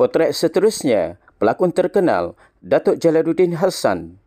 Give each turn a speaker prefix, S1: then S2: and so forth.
S1: Potret seterusnya, pelakon terkenal Datuk Jalaluddin Hassan